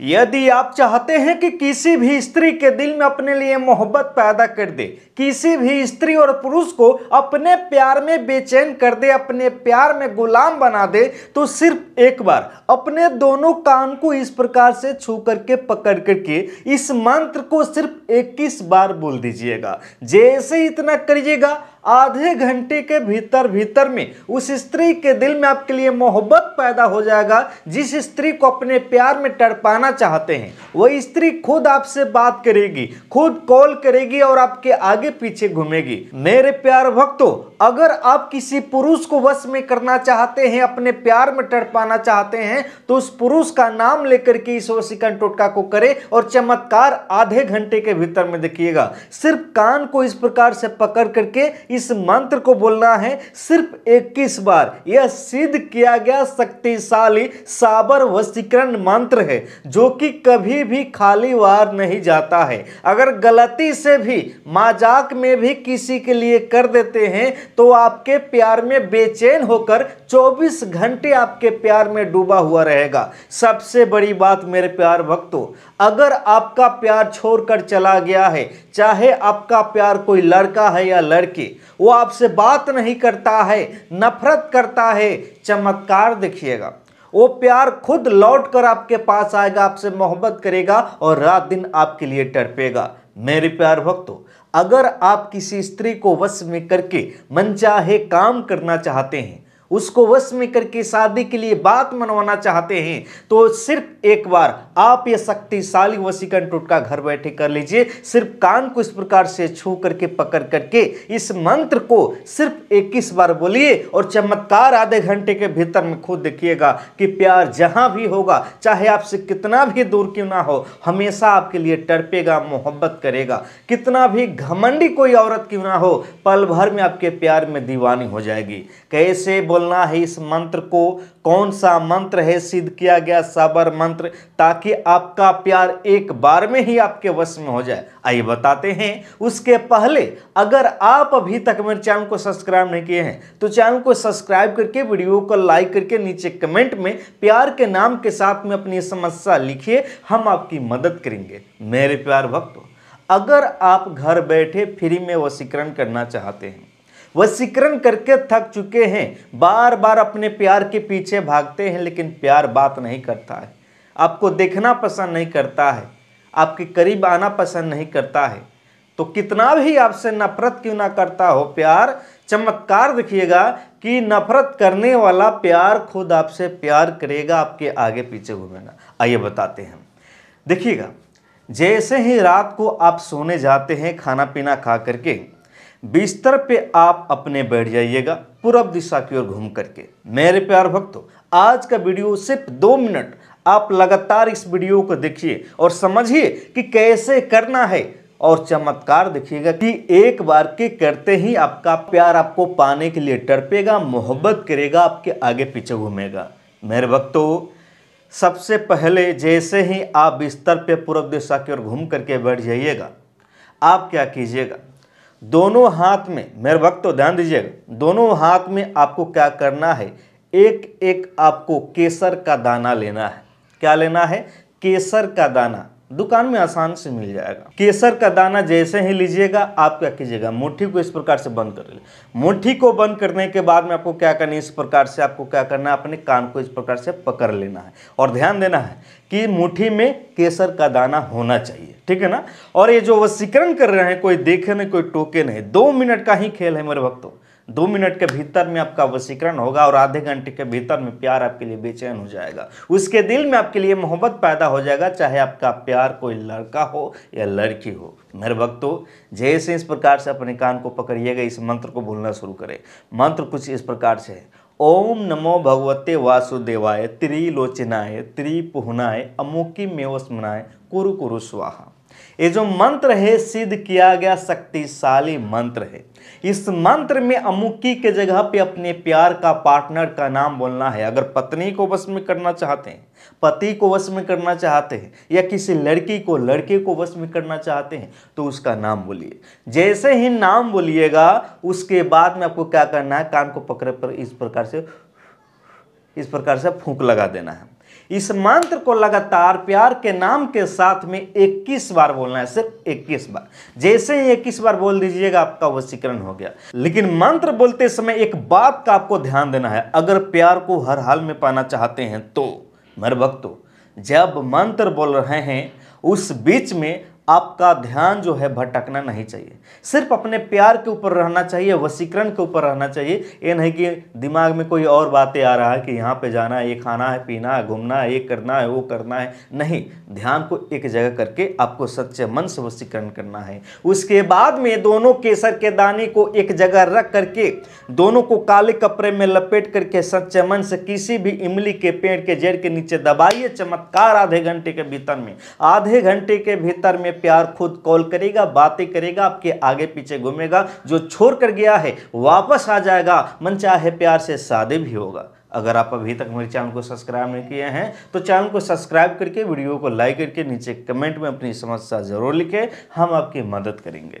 यदि आप चाहते हैं कि किसी भी स्त्री के दिल में अपने लिए मोहब्बत पैदा कर दे किसी भी स्त्री और पुरुष को अपने प्यार में बेचैन कर दे अपने प्यार में गुलाम बना दे तो सिर्फ एक बार अपने दोनों कान को इस प्रकार से छू करके पकड़ करके इस मंत्र को सिर्फ 21 बार बोल दीजिएगा जैसे इतना करिएगा आधे घंटे के भीतर भीतर में उस स्त्री के दिल में आपके लिए मोहब्बत पैदा हो जाएगा जिस स्त्री को अपने प्यार में तड़पाना चाहते हैं वह स्त्री खुद आपसे बात करेगी खुद कॉल करेगी और आपके आगे पीछे घूमेगी मेरे प्यार भक्तों अगर आप किसी पुरुष को वश में करना चाहते हैं अपने प्यार में तड़पाना चाहते हैं तो उस पुरुष का नाम लेकर के इस वशिकन टोटका को करें और चमत्कार आधे घंटे के भीतर में देखिएगा सिर्फ कान को इस प्रकार से पकड़ करके इस मंत्र को बोलना है सिर्फ 21 बार यह सिद्ध किया गया शक्तिशाली साबर वशीकरण मंत्र है जो कि कभी भी खाली वार नहीं जाता है अगर गलती से भी मजाक में भी किसी के लिए कर देते हैं तो आपके प्यार में बेचैन होकर 24 घंटे आपके प्यार में डूबा हुआ रहेगा सबसे बड़ी बात मेरे प्यार भक्तों अगर आपका प्यार छोड़कर चला गया है चाहे आपका प्यार कोई लड़का है या लड़की वो आपसे बात नहीं करता है नफरत करता है चमत्कार देखिएगा वो प्यार खुद लौट कर आपके पास आएगा आपसे मोहब्बत करेगा और रात दिन आपके लिए टरपेगा मेरे प्यार भक्तों अगर आप किसी स्त्री को वश में करके मनचाहे काम करना चाहते हैं उसको वश में करके शादी के लिए बात मनवाना चाहते हैं तो सिर्फ एक बार आप ये शक्तिशाली वसीकरण टोटका घर बैठे कर लीजिए सिर्फ कान को इस प्रकार से छू करके पकड़ करके इस मंत्र को सिर्फ इक्कीस बार बोलिए और चमत्कार आधे घंटे के भीतर में खुद देखिएगा कि प्यार जहां भी होगा चाहे आपसे कितना भी दूर क्यों ना हो हमेशा आपके लिए टड़पेगा मोहब्बत करेगा कितना भी घमंडी कोई औरत क्यों ना हो पल भर में आपके प्यार में दीवानी हो जाएगी कैसे बोल बोलना है इस मंत्र को कौन सा मंत्र है सिद्ध किया गया साबर मंत्र ताकि आपका प्यार एक बार में ही आपके वश में हो जाए आइए बताते हैं उसके पहले अगर आप अभी तक मेरे चैनल को सब्सक्राइब नहीं किए हैं तो चैनल को सब्सक्राइब करके वीडियो को लाइक करके नीचे कमेंट में प्यार के नाम के साथ में अपनी समस्या लिखिए हम आपकी मदद करेंगे मेरे प्यार भक्तों अगर आप घर बैठे फ्री में वसीकरण करना चाहते हैं वसीकरण करके थक चुके हैं बार बार अपने प्यार के पीछे भागते हैं लेकिन प्यार बात नहीं करता है आपको देखना पसंद नहीं करता है आपके करीब आना पसंद नहीं करता है तो कितना भी आपसे नफरत क्यों ना करता हो प्यार चमत्कार देखिएगा कि नफरत करने वाला प्यार खुद आपसे प्यार करेगा आपके आगे पीछे घूमेगा आइए बताते हैं देखिएगा जैसे ही रात को आप सोने जाते हैं खाना पीना खा करके बिस्तर पे आप अपने बैठ जाइएगा पूरब दिशा की ओर घूम करके मेरे प्यार भक्तों आज का वीडियो सिर्फ दो मिनट आप लगातार इस वीडियो को देखिए और समझिए कि कैसे करना है और चमत्कार देखिएगा कि एक बार के करते ही आपका प्यार आपको पाने के लिए टरपेगा मोहब्बत करेगा आपके आगे पीछे घूमेगा मेरे भक्तों सबसे पहले जैसे ही आप बिस्तर पे पूर्व दिशा की ओर घूम करके बैठ जाइएगा आप क्या कीजिएगा दोनों हाथ में मेरे वक्त तो ध्यान दीजिएगा दोनों हाथ में आपको क्या करना है एक एक आपको केसर का दाना लेना है क्या लेना है केसर का दाना दुकान में आसान से मिल जाएगा केसर का दाना जैसे ही लीजिएगा आप क्या कीजिएगा मुट्ठी को इस प्रकार से बंद कर लीजिए मुट्ठी को बंद करने के बाद में आपको क्या करना है इस प्रकार से आपको क्या करना है अपने कान को इस प्रकार से पकड़ लेना है और ध्यान देना है कि मुट्ठी में केसर का दाना होना चाहिए ठीक है ना और ये जो वसीकरण कर रहे हैं कोई देखे नहीं कोई टोके नहीं दो मिनट का ही खेल है मेरे भक्तों दो मिनट के भीतर में आपका वसीकरण होगा और आधे घंटे के भीतर में प्यार आपके लिए बेचैन हो जाएगा उसके दिल में आपके लिए मोहब्बत पैदा हो जाएगा चाहे आपका प्यार कोई लड़का हो या लड़की हो मेरे भक्तों जैसे इस प्रकार से अपने कान को पकड़िएगा इस मंत्र को भूलना शुरू करें मंत्र कुछ इस प्रकार से है ओम नमो भगवते वासुदेवाय त्रिलोचनाय त्रिपुहनाय अमुकी मेवस्मनाय कुरु कुरु स्वाहा ये जो मंत्र है सिद्ध किया गया शक्तिशाली मंत्र है इस मंत्र में अमुकी के जगह पे अपने प्यार का पार्टनर का नाम बोलना है अगर पत्नी को वश में करना चाहते हैं पति को वश में करना चाहते हैं या किसी लड़की को लड़के को वश में करना चाहते हैं तो उसका नाम बोलिए जैसे ही नाम बोलिएगा उसके बाद में आपको क्या करना है कान को पकड़ पर इस प्रकार से इस प्रकार से फूक लगा देना है इस मंत्र को लगातार प्यार के नाम के साथ में 21 बार बोलना है सिर्फ 21 बार जैसे ही 21 बार बोल दीजिएगा आपका वशीकरण हो गया लेकिन मंत्र बोलते समय एक बात का आपको ध्यान देना है अगर प्यार को हर हाल में पाना चाहते हैं तो मेरे भक्तों जब मंत्र बोल रहे हैं उस बीच में आपका ध्यान जो है भटकना नहीं चाहिए सिर्फ अपने प्यार के ऊपर रहना चाहिए वसीकरण के ऊपर रहना चाहिए ये नहीं कि दिमाग में कोई और बातें आ रहा है कि यहाँ पे जाना है ये खाना है पीना है घूमना है ये करना है वो करना है नहीं ध्यान को एक जगह करके आपको सच्चे मन से वसीकरण करना है उसके बाद में दोनों केसर के दाने को एक जगह रख करके दोनों को काले कपड़े में लपेट करके सच्चे मन से किसी भी इमली के पेड़ के जड़ के नीचे दबाइए चमत्कार आधे घंटे के भीतर में आधे घंटे के भीतर में प्यार खुद कॉल करेगा बातें करेगा आपके आगे पीछे घूमेगा जो छोड़ कर गया है वापस आ जाएगा मन चाहे प्यार से शादी भी होगा अगर आप अभी तक मेरे चैनल को सब्सक्राइब नहीं किए हैं तो चैनल को सब्सक्राइब करके वीडियो को लाइक करके नीचे कमेंट में अपनी समस्या ज़रूर लिखें हम आपकी मदद करेंगे